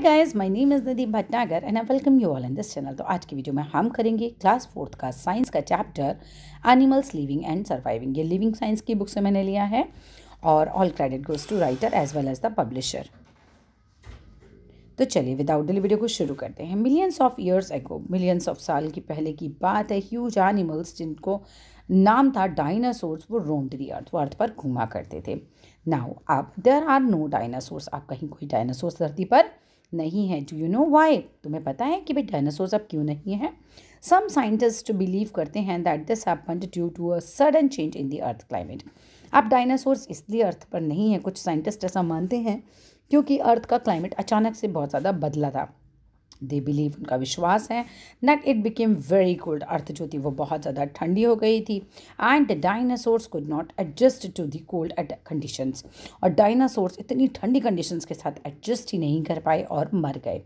hi guys my name is Nadeem Bhatnagar and I welcome you all in this channel तो आज की video में हम करेंगे क्लास फोर्थ का साइंस का chapter animals living and surviving ये लिविंग साइंस की बुक से मैंने लिया है और all credit goes to writer as well as the publisher तो चलिए विदाउट डिली वीडियो को शुरू करते हैं millions of years ago millions of साल की पहले की बात है ह्यूज एनिमल्स जिनको नाम था डायनासोर्स वो रोम्ड दी अर्थ अर्थ पर घूमा करते थे नाउ अब देर आर नो डायनासोर्स आप कहीं कोई डायनासोर्स धरती पर नहीं है डू यू नो वाई तुम्हें पता है कि भाई डायनासोर्स अब क्यों नहीं है सम साइंटिस्ट बिलीव करते हैं that this happened due to a sudden change in the earth climate अब डायनासोर्स इसलिए अर्थ पर नहीं है कुछ साइंटिस्ट ऐसा मानते हैं क्योंकि अर्थ का क्लाइमेट अचानक से बहुत ज़्यादा बदला था दे बिलीव उनका विश्वास है not it became very cold earth जो थी वो बहुत ज़्यादा ठंडी हो गई थी and dinosaurs could not adjust to the cold conditions और डायनासोर्स इतनी ठंडी कंडीशंस के साथ एडजस्ट ही नहीं कर पाए और मर गए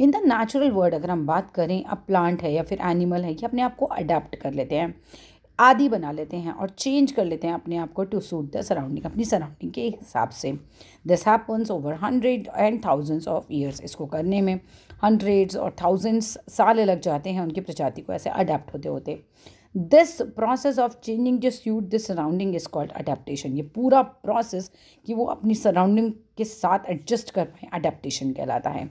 इन द नेचुरल वर्ड अगर हम बात करें अब प्लांट है या फिर एनिमल है कि अपने आप को अडेप्ट कर लेते हैं आदि बना लेते हैं और चेंज कर लेते हैं अपने आप को टू सूट द सराउंडिंग अपनी सराउंडिंग के हिसाब से this happens over hundred and thousands of years इसको करने में हंड्रेड्स और थाउजेंड्स साल लग जाते हैं उनकी प्रजाति को ऐसे अडेप्ट होते होते दिस प्रोसेस ऑफ चेंजिंग जो suit this surrounding is called adaptation ये पूरा प्रोसेस कि वो अपनी सराउंडिंग के साथ एडजस्ट कर पाए अडेप्टेशन कहलाता है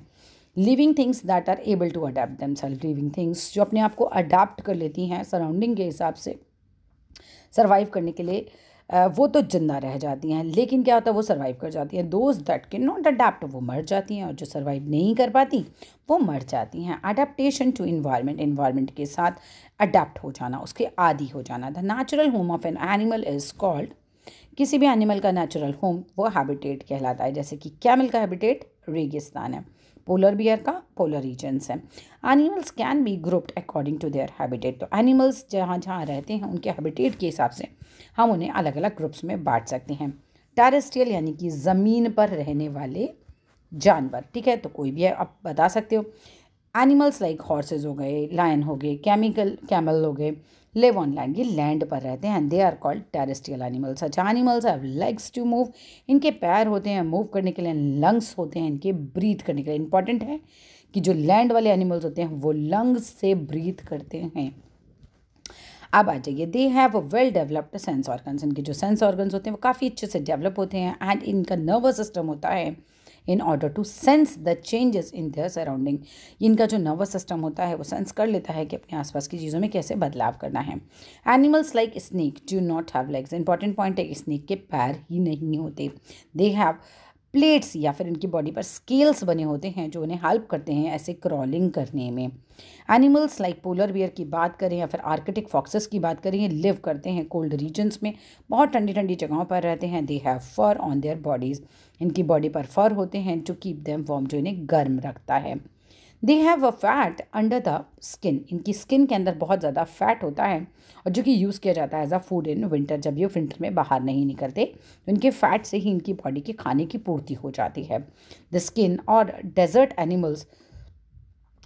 living things that are able to adapt self living things जो अपने आप को अडेप्ट कर लेती हैं सराउंडिंग के हिसाब से सर्वाइव करने के लिए वो तो जिंदा रह जाती हैं लेकिन क्या होता है वो सर्वाइव कर जाती हैं दोज दैट के नॉट अडेप्ट वो मर जाती हैं और जो सर्वाइव नहीं कर पाती वो मर जाती हैं अडेप्टेशन टू इन्वायरमेंट इन्वायरमेंट के साथ अडेप्ट हो जाना उसके आदि हो जाना the natural home of an animal is called किसी भी एनिमल का नेचुरल होम वो हैबिटेट कहलाता है जैसे कि कैमल का हैबिटेट रेगिस्तान है पोलर बियर का पोलर regions है animals can be grouped according to their habitat तो एनिमल्स जहाँ जहाँ रहते हैं उनके हैबिटेट के हिसाब से हम उन्हें अलग अलग ग्रुप्स में बांट सकते हैं टेरेस्ट्रियल यानी कि ज़मीन पर रहने वाले जानवर ठीक है तो कोई भी है आप बता सकते हो एनिमल्स लाइक हॉर्सेज हो गए लायन हो गए केमिकल कैमल हो गए लिव ऑन लैंड ये लैंड पर रहते हैं they are called terrestrial animals अच्छा animals have legs to move इनके पैर होते हैं मूव करने के लिए लंग्स होते हैं इनके ब्रीथ करने के लिए इंपॉर्टेंट है कि जो लैंड वाले एनिमल्स होते हैं वो लंग्स से ब्रीथ करते हैं अब आ जाइए they have a well developed sense organs इनके जो सेंस ऑर्गन्स होते हैं वो काफ़ी अच्छे से डेवलप होते हैं एंड इनका नर्वस सिस्टम होता है in order to sense the changes in their surrounding इनका जो नर्वस सिस्टम होता है वो सेंस कर लेता है कि अपने आसपास की चीज़ों में कैसे बदलाव करना है animals like snake do not have legs important point है स्नेक के पैर ही नहीं होते दे हैव प्लेट्स या फिर इनकी बॉडी पर स्केल्स बने होते हैं जो उन्हें हेल्प करते हैं ऐसे क्रॉलिंग करने में एनिमल्स लाइक पोलर बियर की बात करें या फिर आर्कटिक फॉक्सेस की बात करें ये लिव करते हैं कोल्ड रीजन्स में बहुत ठंडी ठंडी जगहों पर रहते हैं they have fur on their bodies इनकी बॉडी पर फर होते हैं टू कीप देम वॉम जो इन्हें गर्म रखता है they have a fat under the skin इनकी स्किन के अंदर बहुत ज़्यादा फैट होता है और जो कि यूज़ किया जाता है as a food in winter जब ये विंटर में बाहर नहीं निकलते तो इनके फैट से ही इनकी बॉडी के खाने की पूर्ति हो जाती है द स्किन और desert animals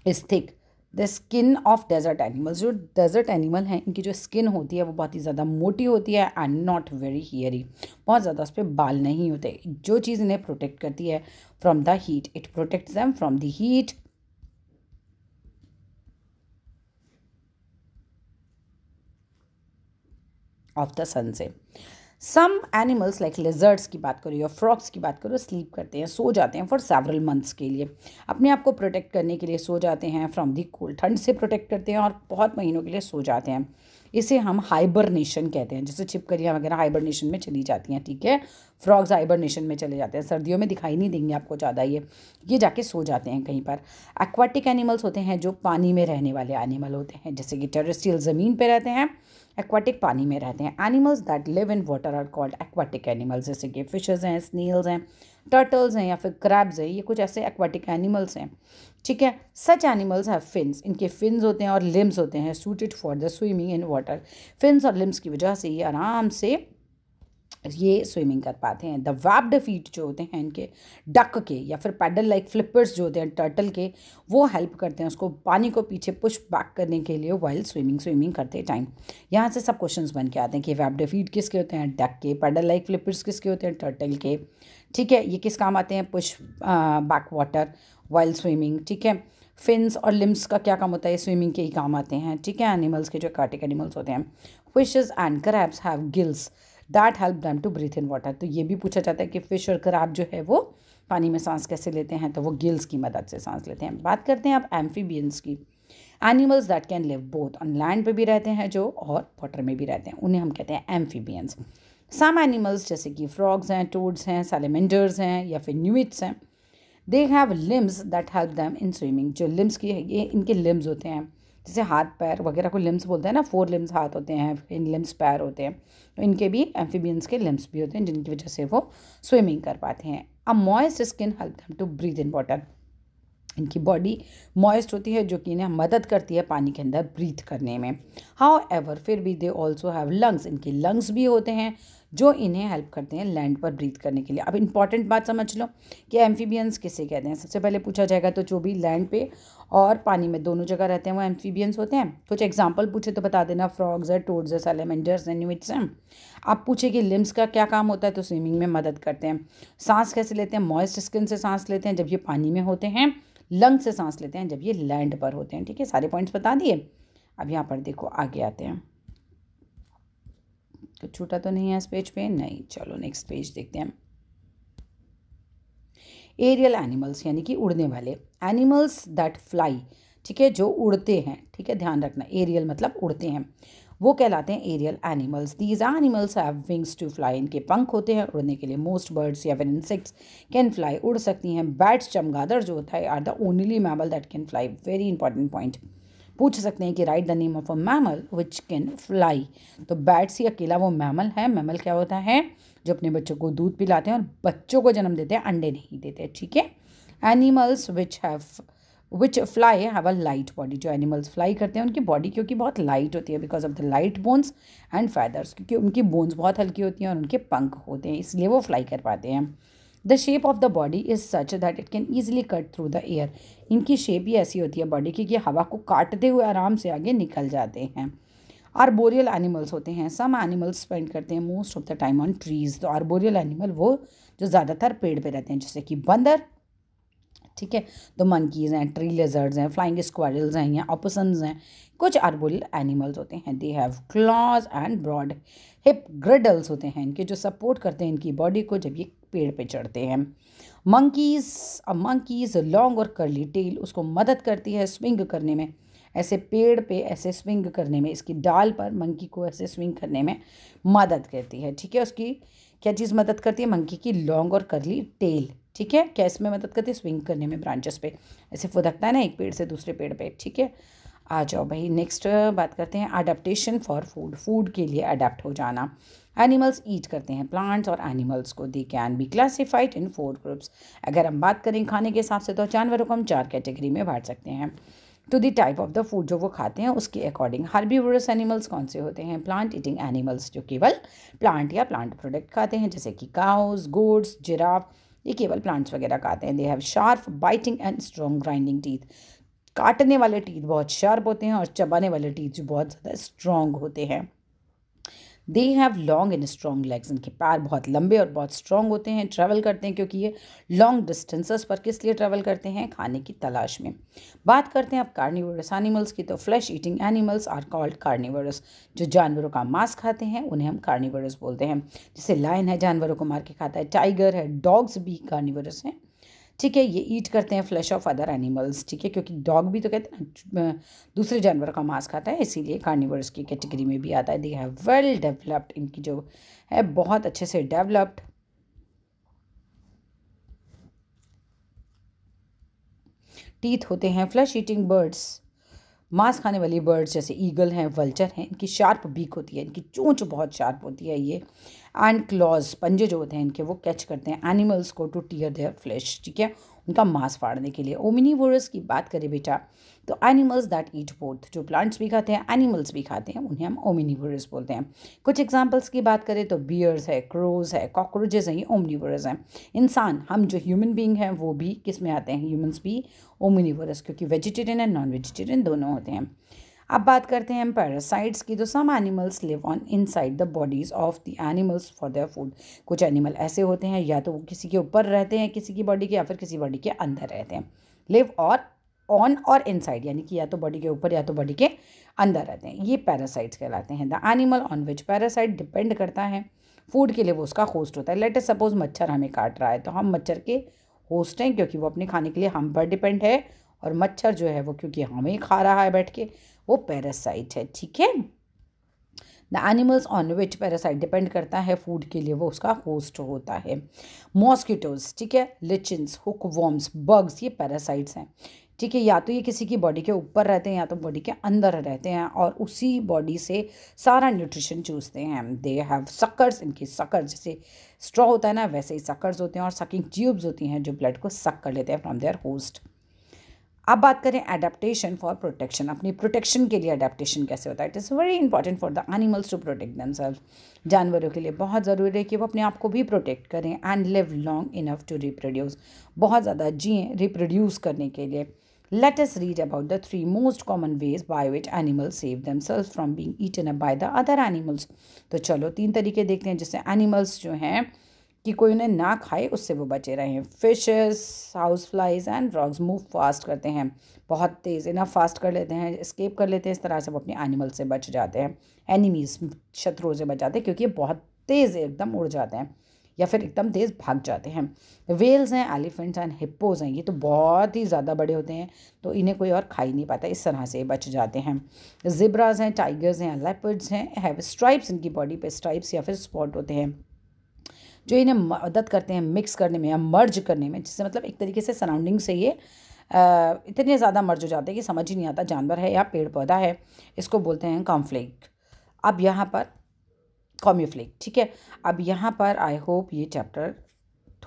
is thick the skin of desert animals जो डेजर्ट एनिमल हैं इनकी जो स्किन होती है वो बहुत ही ज़्यादा मोटी होती है एंड नॉट वेरी हीयरी बहुत ज़्यादा उस पर बाल नहीं होते जो चीज़ इन्हें प्रोटेक्ट करती है from the heat it protect them from the heat of the sun से सम एनिमल्स लाइक लेजर्ड्स की बात करो या फ्रॉक्स की बात करो स्लीप करते हैं सो जाते हैं फॉर सेवरल मंथ्स के लिए अपने आप को प्रोटेक्ट करने के लिए सो जाते हैं फ्रॉम दी कोल्ड ठंड से प्रोटेक्ट करते हैं और बहुत महीनों के लिए सो जाते हैं इसे हम हाइबरनेशन कहते हैं जैसे छिपकरियाँ वगैरह हाइबरनेशन में चली जाती हैं ठीक है फ्रॉग्स हाइबरनेशन में चले जाते हैं सर्दियों में दिखाई नहीं देंगे आपको ज़्यादा ये ये जाके सो जाते हैं कहीं पर एक्वाटिक एनिमल्स होते हैं जो पानी में रहने वाले एनिमल होते हैं जैसे कि टेरेस्ट्रियल ज़मीन पर रहते हैं एक्वाटिक पानी में रहते हैं animals that live in water are called aquatic animals जैसे कि फिशेज़ हैं स्नेल्स हैं टर्टल्स हैं या फिर क्रैब्स हैं ये कुछ ऐसे एक्वाटिक एनिमल्स हैं ठीक है सच एनिमल्स हैव फिन्स इनके फिन्स होते हैं और लिम्स होते हैं suited for the swimming in water fins और लिम्स की वजह से ये आराम से ये स्विमिंग कर पाते हैं द वैप्ड फीट जो होते हैं इनके डक के या फिर पैडल लाइक फ्लिपर्स जो होते हैं टर्टल के वो हेल्प करते हैं उसको पानी को पीछे पुश बैक करने के लिए वाइल स्विमिंग स्विमिंग करते टाइम यहाँ से सब क्वेश्चन बन के आते हैं कि वैप्ड फीट किसके होते हैं डक के पैडल लाइक फ्लिपर्स किसके होते हैं टर्टल के ठीक है ये किस काम आते हैं push back water while swimming ठीक है फिन्स और लिम्स का क्या काम होता है स्विमिंग के ही काम आते हैं ठीक है एनिमल्स के जो कार्टिक एनिमल्स होते हैं fishes and crabs have gills that help them to breathe in water तो ये भी पूछा जाता है कि फिश और क्राब जो है वो पानी में सांस कैसे लेते हैं तो वो गिल्स की मदद से सांस लेते हैं बात करते हैं आप एम्फीबियंस की animals that can live both on land पे भी रहते हैं जो और वाटर में भी रहते हैं उन्हें हम कहते हैं एम्फीबियंस सम एनिमल्स जैसे कि फ्रॉग्स हैं टोड्स हैं सेलेमेंडर्स हैं या फिर न्यूट्स हैं they have limbs that help them in swimming जो लिम्स की है ये इनके लिम्स होते हैं जैसे हाथ पैर वगैरह को लिम्स बोलते हैं ना फोर लिम्स हाथ होते हैं इन लिम्स पैर होते हैं तो इनके भी एम्फीबियंस के लिम्स भी होते हैं जिनकी वजह से वो स्विमिंग कर पाते हैं a moist skin help them to breathe in water इनकी बॉडी मॉइस्ट होती है जो कि इन्हें मदद करती है पानी के अंदर ब्रीथ करने में हाउ एवर फिर भी दे ऑल्सो हैव लंग्स इनकी लंग्स भी होते हैं जो इन्हें हेल्प करते हैं लैंड पर ब्रीथ करने के लिए अब इंपॉर्टेंट बात समझ लो कि एम्फीबियंस किसे कहते हैं सबसे पहले पूछा जाएगा तो जो भी लैंड पे और पानी में दोनों जगह रहते हैं वो एम्फीबियंस होते हैं कुछ तो एग्जाम्पल पूछे तो बता देना फ्रॉग्स है टोड्स है सेलेमेंडर्स है न्यूट्स हैं आप पूछे कि लिम्स का क्या काम होता है तो स्विमिंग में मदद करते हैं सांस कैसे लेते हैं मॉइस्ट स्किन से सांस लेते हैं जब ये पानी में होते हैं लंग से सांस लेते हैं जब ये लैंड पर होते हैं ठीक है सारे पॉइंट्स बता दिए अब यहाँ पर देखो आगे आते हैं कुछ तो छूटा तो नहीं है इस पेज पे नहीं चलो नेक्स्ट पेज देखते हैं एरियल एनिमल्स यानी कि उड़ने वाले एनिमल्स दैट फ्लाई ठीक है जो उड़ते हैं ठीक है ध्यान रखना एरियल मतलब उड़ते हैं वो कहलाते हैं aerial animals these animals have wings to fly इनके पंख होते हैं उड़ने के लिए मोस्ट बर्ड्स या फिर इंसेक्ट्स कैन फ्लाई उड़ सकती हैं बैट्स चमगादड़ जो होता है are the only mammal that can fly very important point पूछ सकते हैं कि write the name of a mammal which can fly तो बैट्स ही अकेला वो मैमल है मैमल क्या होता है जो अपने बच्चों को दूध पिलाते हैं और बच्चों को जन्म देते हैं अंडे नहीं देते ठीक है animals which have which fly have a light body जो एनिमल्स फ्लाई करते हैं उनकी बॉडी क्योंकि बहुत लाइट होती है because of the light bones and feathers क्योंकि उनकी बोन्स बहुत हल्की होती हैं और उनके पंख होते हैं इसलिए वो फ्लाई कर पाते हैं the shape of the body is such that it can easily cut through the air इनकी शेप ही ऐसी होती है बॉडी की कि हवा को काटते हुए आराम से आगे निकल जाते हैं आर्बोरियल एनिमल्स होते हैं सम एनिमल्स स्पेंड करते हैं most of the time on trees तो आर्बोरियल एनिमल वो जो ज़्यादातर पेड़ पे रहते हैं जैसे कि बंदर ठीक है तो मंकीज़ हैं ट्री लेजर्स हैं फ्लाइंग स्क्वायरल्स हैं या ऑपसन हैं कुछ आर्बोरियल एनिमल्स होते हैं they have claws and broad hip girdles होते हैं इनके जो सपोर्ट करते हैं इनकी बॉडी को जब ये पेड़ पे चढ़ते हैं मंकीज़ मंकीज़ लॉन्ग और करली टेल उसको मदद करती है स्विंग करने में ऐसे पेड़ पे ऐसे स्विंग करने में इसकी डाल पर मंकी को ऐसे स्विंग करने में मदद करती है ठीक है उसकी क्या चीज़ मदद करती है मंकी की लॉन्ग और करली टेल ठीक है क्या इसमें मदद करती है स्विंग करने में ब्रांचेस पे ऐसे फुदकता है ना एक पेड़ से दूसरे पेड़ पे ठीक है आ जाओ भाई नेक्स्ट बात करते हैं अडेप्टेशन फॉर फूड फूड के लिए अडाप्ट हो जाना एनिमल्स ईट करते हैं प्लांट्स और एनिमल्स को they can be classified in four groups अगर हम बात करें खाने के हिसाब से तो जानवरों को हम चार कैटेगरी में बांट सकते हैं to the type of the food जो वो खाते हैं उसके अकॉर्डिंग हार्बीवोरस एनिमल्स कौन से होते हैं प्लांट ईटिंग एनिमल्स जो केवल प्लांट या प्लांट प्रोडक्ट खाते हैं जैसे कि काउस गोड्स जिराफ ये केवल प्लांट्स वगैरह खाते हैं they have sharp biting and strong grinding teeth काटने वाले टीथ बहुत शार्प होते हैं और चबाने वाले टीथ जो बहुत ज़्यादा स्ट्रॉन्ग होते हैं they have long and strong legs इनके पैर बहुत लंबे और बहुत स्ट्रॉन्ग होते हैं ट्रैवल करते हैं क्योंकि ये लॉन्ग डिस्टेंसेस पर किस लिए ट्रैवल करते हैं खाने की तलाश में बात करते हैं अब कार्निवरस एनिमल्स की तो flesh eating animals are called carnivorous जो जानवरों का मांस खाते हैं उन्हें हम कार्निवरस बोलते हैं जैसे लाइन है जानवरों को मार के खाता है टाइगर है डॉग्स भी कार्निवरस हैं ठीक है ये ईट करते हैं फ्लैश ऑफ अदर एनिमल्स ठीक है क्योंकि डॉग भी तो कहते हैं दूसरे जानवर का मांस खाता है इसीलिए कार्निवर्स की कैटेगरी में भी आता है दे हैव वेल डेवलप्ड इनकी जो है बहुत अच्छे से डेवलप्ड टीथ होते हैं फ्लैश ईटिंग बर्ड्स मांस खाने वाली बर्ड्स जैसे ईगल हैं वल्चर हैं इनकी शार्प बीक होती है इनकी चोंच बहुत शार्प होती है ये एंड क्लॉज पंजे जो होते हैं इनके वो कैच करते हैं एनिमल्स को टू टीयर देयर फ्लैश ठीक है उनका मांस फाड़ने के लिए ओमिनीवोरस की बात करें बेटा तो एनिमल्स दैट ईट बोथ जो प्लांट्स भी खाते हैं एनिमल्स भी खाते हैं उन्हें हम ओमिनीवोरस बोलते हैं कुछ एग्जांपल्स की बात करें तो बियर्स है क्रोज है कॉकरोचेज हैं ये ओमनीवोरस हैं इंसान हम जो ह्यूमन बींग हैं वो भी किस में आते हैं ह्यूमन्स भी ओमिनीवोरस क्योंकि वेजिटेरियन एंड नॉन वेजिटेरियन दोनों होते हैं अब बात करते हैं पैरासाइट्स की तो some animals live on inside the bodies of the animals for their food कुछ एनिमल ऐसे होते हैं या तो वो किसी के ऊपर रहते हैं किसी की बॉडी के या फिर किसी बॉडी के अंदर रहते हैं लिव और ऑन और इनसाइड यानी कि या तो बॉडी के ऊपर या तो बॉडी के अंदर रहते हैं ये पैरासाइट्स कहलाते हैं the animal on which parasite depend करता है फूड के लिए वो उसका होस्ट होता है लेट सपोज मच्छर हमें काट रहा है तो हम मच्छर के होस्ट हैं क्योंकि वो अपने खाने के लिए हम पर डिपेंड है और मच्छर जो है वो क्योंकि हमें ही खा रहा है बैठ के वो पैरासाइट है ठीक है the animals on which parasite depend करता है फूड के लिए वो उसका होस्ट होता है मॉस्किटोज ठीक है लिचिंस हुक वॉम्स बग्स ये पैरासाइट्स हैं ठीक है या तो ये किसी की बॉडी के ऊपर रहते हैं या तो बॉडी के अंदर रहते हैं और उसी बॉडी से सारा न्यूट्रिशन चूसते हैं दे हैव सकर्स इनकी सकर जैसे स्ट्रॉ होता है ना वैसे ही सकर्स होते हैं और सकिंग ट्यूब्स होती हैं जो ब्लड को सक कर लेते हैं फ्रॉम देयर होस्ट अब बात करें एडेप्टेशन फॉर प्रोटेक्शन अपनी प्रोटेक्शन के लिए एडेप्टेशन कैसे होता है it is very important for the animals to protect themselves जानवरों के लिए बहुत ज़रूरी है कि वो अपने आप को भी प्रोटेक्ट करें and live long enough to reproduce बहुत ज़्यादा जिए रिप्रोड्यूस करने के लिए let read about the three most common ways ways which animals save them themselves from being eaten up by the other animals तो चलो तीन तरीके देखते हैं जिससे एनिमल्स जो हैं कि कोई उन्हें ना खाए उससे वो बचे रहें fishes house flies and frogs move fast करते हैं बहुत तेज़ इन्हें फास्ट कर लेते हैं स्केप कर लेते हैं इस तरह से वो अपने एनिमल से बच जाते हैं एनिमीज शत्रुओं से बच जाते हैं क्योंकि ये बहुत तेज़ एकदम उड़ जाते हैं या फिर एकदम तेज़ भाग जाते हैं वेल्स हैं एलिफेंट्स एंड हिप्पोज हैं ये तो बहुत ही ज़्यादा बड़े होते हैं तो इन्हें कोई और खा ही नहीं पाता इस तरह से बच जाते हैं जिब्राज हैं टाइगर्स हैं लेपर्ड्स हैं हैव स्ट्राइप्स इनकी बॉडी पे स्ट्राइप्स या फिर स्पॉट होते हैं जो इन्हें मदद करते हैं मिक्स करने में या मर्ज करने में जिससे मतलब एक तरीके से सराउंडिंग से ये इतने ज़्यादा मर्ज हो जाते हैं कि समझ ही नहीं आता जानवर है या पेड़ पौधा है इसको बोलते हैं कॉम्फ्लिक अब यहाँ पर कॉम्यूफ्लेक ठीक है अब यहाँ पर आई होप ये चैप्टर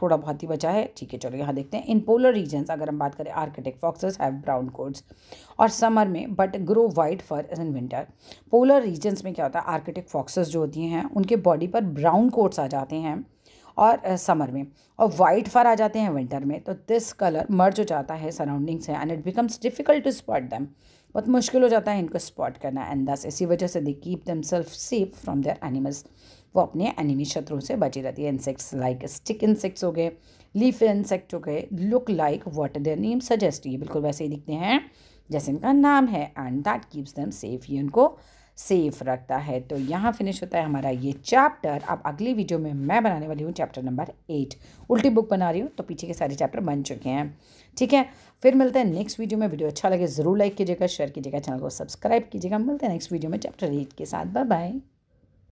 थोड़ा बहुत ही बचा है ठीक है चलो यहाँ देखते हैं इन पोलर रीजन्स अगर हम बात करें arctic foxes have brown coats और समर में but grow white fur in winter polar regions में क्या होता है आर्किटिक फॉक्सेस जो होती हैं उनके बॉडी पर ब्राउन कोड्स आ जाते हैं और समर में और वाइट फर आ जाते हैं विंटर में तो दिस कलर मर्ज हो जाता है सराउंडिंग से and it becomes difficult to spot them बहुत मुश्किल हो जाता है इनको स्पॉट करना एंड दस इसी वजह से they keep themselves safe from their animals वो अपने एनिमी शत्रुओं से बची रहती है इंसेक्ट्स लाइक स्टिक इंसेक्ट्स हो गए लीफ इंसेक्ट हो गए look like what their name suggest ये बिल्कुल वैसे ही दिखते हैं जैसे इनका नाम है and that keeps them safe ये उनको सेफ रखता है तो यहाँ फिनिश होता है हमारा ये चैप्टर अब अगली वीडियो में मैं बनाने वाली हूँ चैप्टर नंबर एट उल्टी बुक बना रही हूँ तो पीछे के सारे चैप्टर बन चुके हैं ठीक है फिर मिलते हैं नेक्स्ट वीडियो में वीडियो अच्छा लगे ज़रूर लाइक कीजिएगा शेयर कीजिएगा चैनल को सब्सक्राइब कीजिएगा मिलते हैं नेक्स्ट वीडियो में चैप्टर एट के साथ बाय बाय